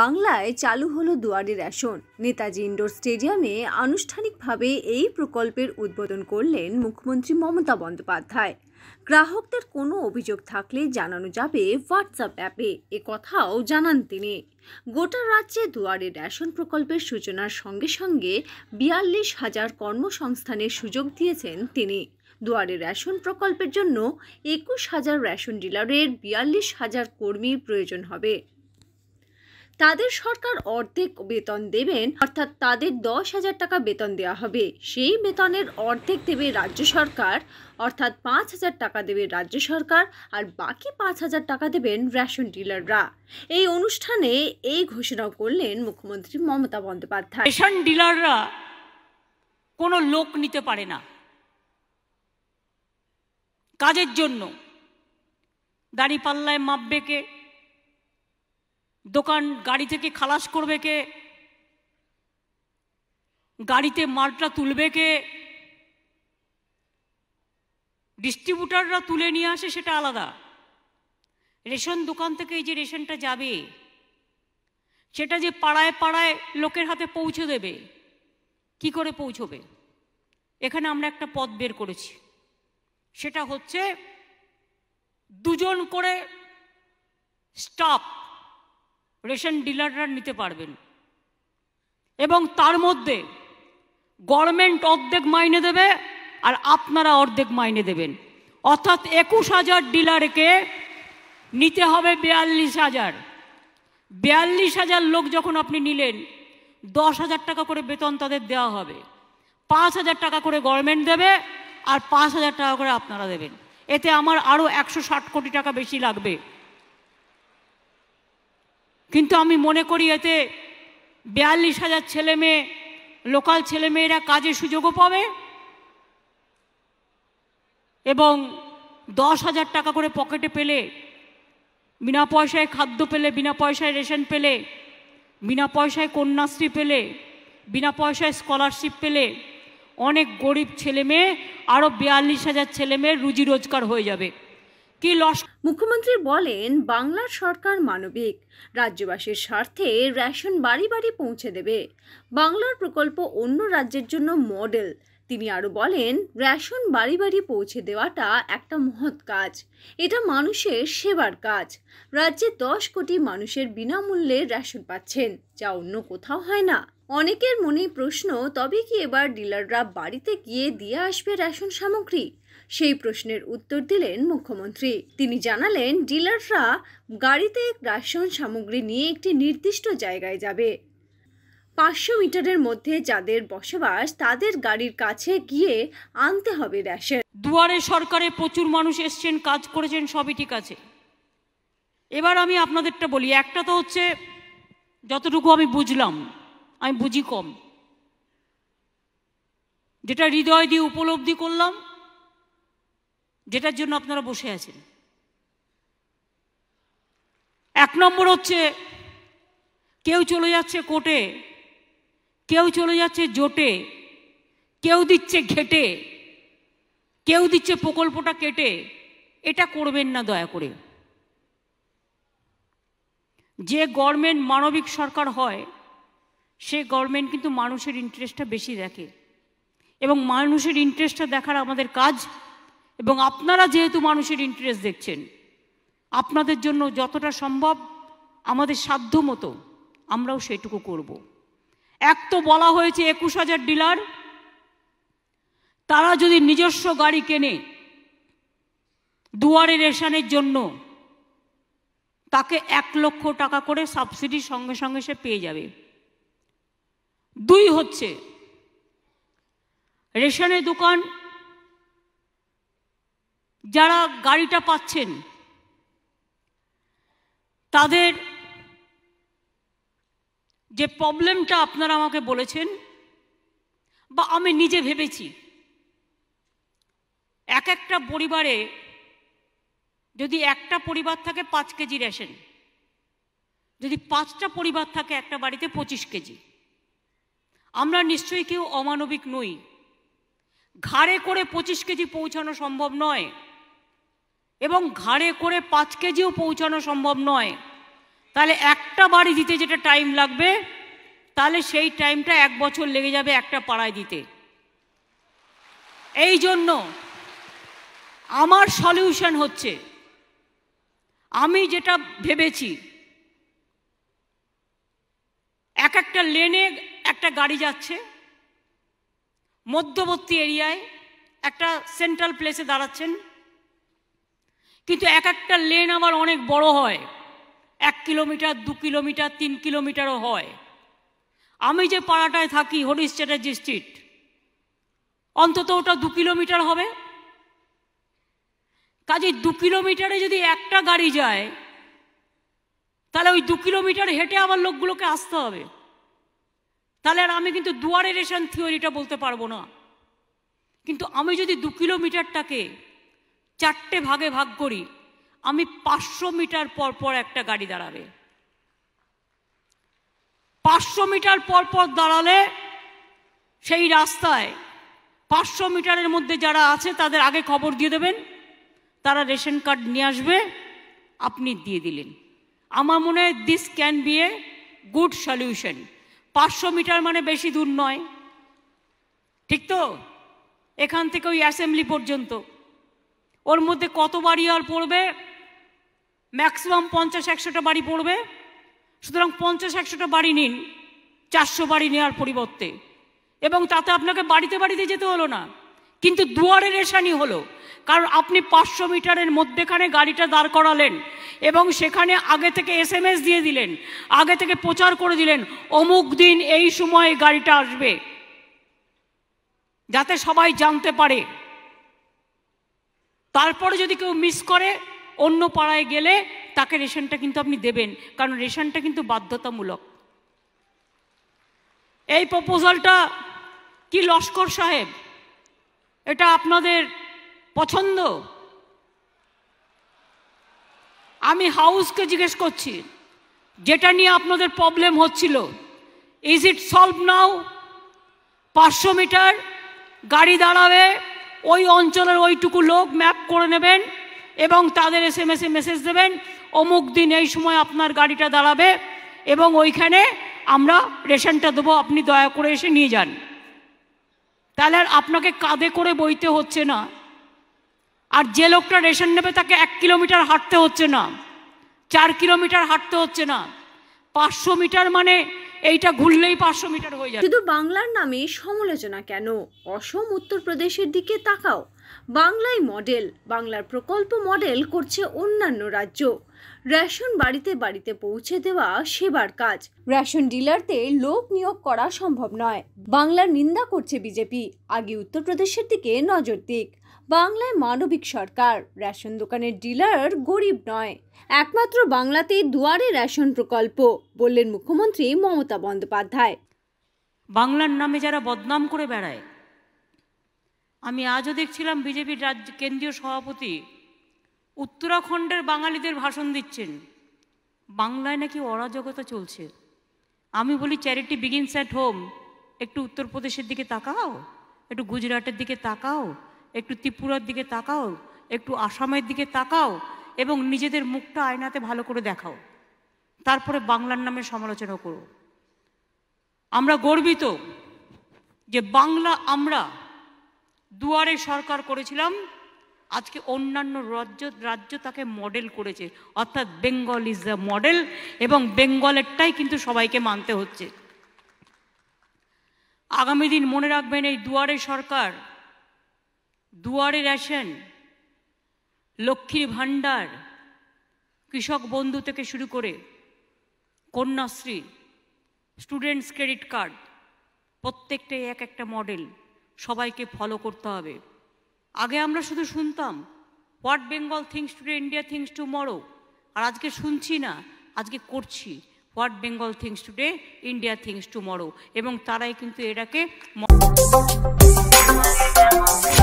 বাংলায় চালু হলো দুয়ারে রেশন নেতাজি ইন্ডোর স্টেডিয়ামে আনুষ্ঠানিকভাবে এই প্রকল্পের উদ্বোধন করলেন মুখ্যমন্ত্রী মমতা বন্দ্যোপাধ্যায় গ্রাহকদের কোনো অভিযোগ থাকলে জানানো যাবে হোয়াটসঅ্যাপ অ্যাপে এ কথাও জানান তিনি গোটা রাজ্যে দুয়ারে রেশন প্রকল্পের সূচনার সঙ্গে সঙ্গে বিয়াল্লিশ হাজার কর্মসংস্থানের সুযোগ দিয়েছেন তিনি দুয়ারে রেশন প্রকল্পের জন্য একুশ হাজার রেশন ডিলারের বিয়াল্লিশ হাজার কর্মীর প্রয়োজন হবে তাদের সরকার অর্ধেক বেতন দেবেন অর্থাৎ তাদের দশ হাজার টাকা বেতন দেওয়া হবে সেই বেতনের অর্ধেক দেবে রাজ্য সরকার অর্থাৎ পাঁচ হাজার টাকা দেবে রাজ্য সরকার আর বাকি পাঁচ হাজার টাকা দেবেন রেশন ডিলাররা এই অনুষ্ঠানে এই ঘোষণা করলেন মুখ্যমন্ত্রী মমতা বন্দ্যোপাধ্যায় রেশন ডিলাররা কোনো লোক নিতে পারে না কাজের জন্য দাড়ি পাল্লায় মাপবে কে দোকান গাড়ি থেকে খালাস করবে কে গাড়িতে মালটা তুলবে কে ডিস্ট্রিবিউটাররা তুলে নিয়ে আসে সেটা আলাদা রেশন দোকান থেকে এই যে রেশনটা যাবে সেটা যে পাড়ায় পাড়ায় লোকের হাতে পৌঁছে দেবে কি করে পৌঁছবে এখানে আমরা একটা পথ বের করেছি সেটা হচ্ছে দুজন করে স্টাফ রেশন ডিলাররা নিতে পারবেন এবং তার মধ্যে গভর্নমেন্ট অর্ধেক মাইনে দেবে আর আপনারা অর্ধেক মাইনে দেবেন অর্থাৎ একুশ হাজার ডিলারকে নিতে হবে বিয়াল্লিশ হাজার বিয়াল্লিশ হাজার লোক যখন আপনি নিলেন দশ হাজার টাকা করে বেতন তাদের দেওয়া হবে পাঁচ হাজার টাকা করে গভর্নমেন্ট দেবে আর পাঁচ হাজার টাকা করে আপনারা দেবেন এতে আমার আরও একশো ষাট কোটি টাকা বেশি লাগবে কিন্তু আমি মনে করি এতে বিয়াল্লিশ হাজার ছেলে মেয়ে লোকাল ছেলেমেয়েরা কাজের সুযোগও পাবে এবং দশ হাজার টাকা করে পকেটে পেলে বিনা পয়সায় খাদ্য পেলে বিনা পয়সায় রেশন পেলে বিনা পয়সায় কন্যাশ্রী পেলে বিনা পয়সায় স্কলারশিপ পেলে অনেক গরিব ছেলেমেয়ে আরও বিয়াল্লিশ হাজার ছেলেমেয়ের রুজি রোজগার হয়ে যাবে কি লস মুখ্যমন্ত্রী বলেন বাংলার সরকার মানবিক রাজ্যবাসীর স্বার্থে রেশন বাড়ি বাড়ি পৌঁছে দেবে বাংলার প্রকল্প অন্য রাজ্যের জন্য মডেল তিনি আরও বলেন রেশন বাড়ি বাড়ি পৌঁছে দেওয়াটা একটা মহৎ কাজ এটা মানুষের সেবার কাজ রাজ্যে দশ কোটি মানুষের বিনামূল্যে রেশন পাচ্ছেন যা অন্য কোথাও হয় না অনেকের মনে প্রশ্ন তবে কি এবার ডিলাররা বাড়িতে গিয়ে দিয়ে আসবে রেশন সামগ্রী সেই প্রশ্নের উত্তর দিলেন মুখ্যমন্ত্রী তিনি জানালেন ডিলাররা গাড়িতে রাশন সামগ্রী নিয়ে একটি নির্দিষ্ট জায়গায় যাবে পাঁচশো মিটারের মধ্যে যাদের বসবাস তাদের গাড়ির কাছে গিয়ে আনতে হবে রেশন দুয়ারে সরকারে প্রচুর মানুষ এসছেন কাজ করেছেন সবই ঠিক আছে এবার আমি আপনাদেরটা বলি একটা তো হচ্ছে যতটুকু আমি বুঝলাম আমি বুঝি কম যেটা হৃদয় দিয়ে উপলব্ধি করলাম যেটার জন্য আপনারা বসে আছেন এক নম্বর হচ্ছে কেউ চলে যাচ্ছে কোর্টে কেউ চলে যাচ্ছে জোটে কেউ দিচ্ছে ঘেটে কেউ দিচ্ছে প্রকল্পটা কেটে এটা করবেন না দয়া করে যে গভর্নমেন্ট মানবিক সরকার হয় সে গভর্নমেন্ট কিন্তু মানুষের ইন্টারেস্টটা বেশি দেখে এবং মানুষের ইন্টারেস্টটা দেখার আমাদের কাজ এবং আপনারা যেহেতু মানুষের ইন্টারেস্ট দেখছেন আপনাদের জন্য যতটা সম্ভব আমাদের সাধ্য মতো আমরাও সেটুকু করব এক তো বলা হয়েছে একুশ হাজার ডিলার তারা যদি নিজস্ব গাড়ি কেনে দুয়ারে রেশানের জন্য তাকে এক লক্ষ টাকা করে সাবসিডি সঙ্গে সঙ্গে সে পেয়ে যাবে দুই হচ্ছে রেশনের দোকান যারা গাড়িটা পাচ্ছেন তাদের যে প্রবলেমটা আপনারা আমাকে বলেছেন বা আমি নিজে ভেবেছি এক একটা পরিবারে যদি একটা পরিবার থাকে পাঁচ কেজি রেশন যদি পাঁচটা পরিবার থাকে একটা বাড়িতে পঁচিশ কেজি আমরা নিশ্চয়ই কেউ অমানবিক নই ঘাড়ে করে পঁচিশ কেজি পৌঁছানো সম্ভব নয় এবং ঘাড়ে করে পাঁচ কেজিও পৌঁছানো সম্ভব নয় তাহলে একটা বাড়ি দিতে যেটা টাইম লাগবে তাহলে সেই টাইমটা এক বছর লেগে যাবে একটা পাড়ায় দিতে এই জন্য আমার সলিউশন হচ্ছে আমি যেটা ভেবেছি এক একটা লেনে একটা গাড়ি যাচ্ছে মধ্যবর্তী এরিয়ায় একটা সেন্ট্রাল প্লেসে দাঁড়াচ্ছেন কিন্তু এক একটা লেন আবার অনেক বড় হয় এক কিলোমিটার দু কিলোমিটার তিন কিলোমিটারও হয় আমি যে পাড়াটায় থাকি হরিশ চ্যাটার্জি স্ট্রিট অন্তত ওটা দু কিলোমিটার হবে কাজে দু কিলোমিটারে যদি একটা গাড়ি যায় তাহলে ওই দু কিলোমিটার হেঁটে আবার লোকগুলোকে আসতে হবে তাহলে আর আমি কিন্তু দুয়ারে রেশন থিওরিটা বলতে পারবো না কিন্তু আমি যদি দু কিলোমিটারটাকে চারটে ভাগে ভাগ করি আমি পাঁচশো মিটার পর পর একটা গাড়ি দাঁড়াবে পাঁচশো মিটার পর পর দাঁড়ালে সেই রাস্তায় পাঁচশো মিটারের মধ্যে যারা আছে তাদের আগে খবর দিয়ে দেবেন তারা রেশন কার্ড নিয়ে আসবে আপনি দিয়ে দিলেন আমার মনে হয় this can be a good solution পাঁচশো মিটার মানে বেশি দূর নয় ঠিক তো এখান থেকে ওই অ্যাসেম্বলি পর্যন্ত ওর মধ্যে কত বাড়ি আর পড়বে ম্যাক্সিমাম পঞ্চাশ একশোটা বাড়ি পড়বে সুতরাং পঞ্চাশ একশোটা বাড়ি নিন চারশো বাড়ি নেওয়ার পরিবর্তে এবং তাতে আপনাকে বাড়িতে বাড়িতে যেতে হলো না কিন্তু দুয়ারে রেশানি হলো কারণ আপনি পাঁচশো মিটারের মধ্যেখানে গাড়িটা দাঁড় করালেন এবং সেখানে আগে থেকে এস এম এস দিয়ে দিলেন আগে থেকে প্রচার করে দিলেন অমুক দিন এই সময়ে গাড়িটা আসবে যাতে সবাই জানতে পারে তারপরে যদি কেউ মিস করে অন্য পাড়ায় গেলে তাকে রেশনটা কিন্তু আপনি দেবেন কারণ রেশনটা কিন্তু বাধ্যতামূলক এই প্রপোজালটা কি লস্কর সাহেব এটা আপনাদের পছন্দ আমি হাউসকে জিজ্ঞেস করছি যেটা নিয়ে আপনাদের প্রবলেম হচ্ছিল ইজ ইট সলভ নাও পাঁচশো মিটার গাড়ি দাঁড়াবে ওই অঞ্চলের ওইটুকু লোক ম্যাপ করে নেবেন এবং তাদের এস এম এসে মেসেজ দেবেন অমুক দিন এই সময় আপনার গাড়িটা দাঁড়াবে এবং ওইখানে আমরা রেশনটা দেবো আপনি দয়া করে এসে নিয়ে যান তাহলে আর আপনাকে কাঁধে করে বইতে হচ্ছে না আর যে লোকটা রেশন নেবে তাকে এক কিলোমিটার হাঁটতে হচ্ছে না চার কিলোমিটার হাঁটতে হচ্ছে না পাঁচশো মিটার মানে এইটা ঘুরলেই পাঁচশো মিটার হয়ে যায় শুধু বাংলার নামে সমালোচনা কেন অসম উত্তর প্রদেশের দিকে তাকাও বাংলায় মডেল বাংলার প্রকল্প মডেল করছে অন্যান্য রাজ্য রেশন বাড়িতে বাড়িতে পৌঁছে দেওয়া সেবার কাজ রেশন ডিলারতে লোক নিয়োগ করা সম্ভব নয় বাংলার নিন্দা করছে বিজেপি আগে উত্তরপ্রদেশের দিকে নজর দিক বাংলায় মানবিক সরকার রেশন দোকানের ডিলার গরিব নয় একমাত্র বাংলাতেই দুয়ারে রেশন প্রকল্প বললেন মুখ্যমন্ত্রী মমতা মমতা বন্দ্যোপাধ্যায় বাংলার নামে যারা বদনাম করে বেড়ায় আমি আজও দেখছিলাম বিজেপির রাজ্য কেন্দ্রীয় সভাপতি উত্তরাখণ্ডের বাঙালিদের ভাষণ দিচ্ছেন বাংলায় নাকি অরাজকতা চলছে আমি বলি চ্যারিটি বিগিনস অ্যাট হোম একটু উত্তরপ্রদেশের দিকে তাকাও একটু গুজরাটের দিকে তাকাও একটু ত্রিপুরার দিকে তাকাও একটু আসামের দিকে তাকাও এবং নিজেদের মুখটা আয়নাতে ভালো করে দেখাও তারপরে বাংলার নামে সমালোচনা করো আমরা গর্বিত যে বাংলা আমরা দুয়ারে সরকার করেছিলাম আজকে অন্যান্য রাজ্য রাজ্য তাকে মডেল করেছে অর্থাৎ বেঙ্গল ইজ দ্য মডেল এবং বেঙ্গলেরটাই কিন্তু সবাইকে মানতে হচ্ছে আগামী দিন মনে রাখবেন এই দুয়ারে সরকার দুয়ারে রেশন লক্ষ্মীর ভাণ্ডার কৃষক বন্ধু থেকে শুরু করে কন্যাশ্রী স্টুডেন্টস ক্রেডিট কার্ড প্রত্যেকটাই এক একটা মডেল সবাইকে ফলো করতে হবে আগে আমরা শুধু শুনতাম what Bengal thinks today India thinks tomorrow আর আজকে শুনছি না আজকে করছি what Bengal thinks today India thinks tomorrow এবং তারাই কিন্তু এটাকে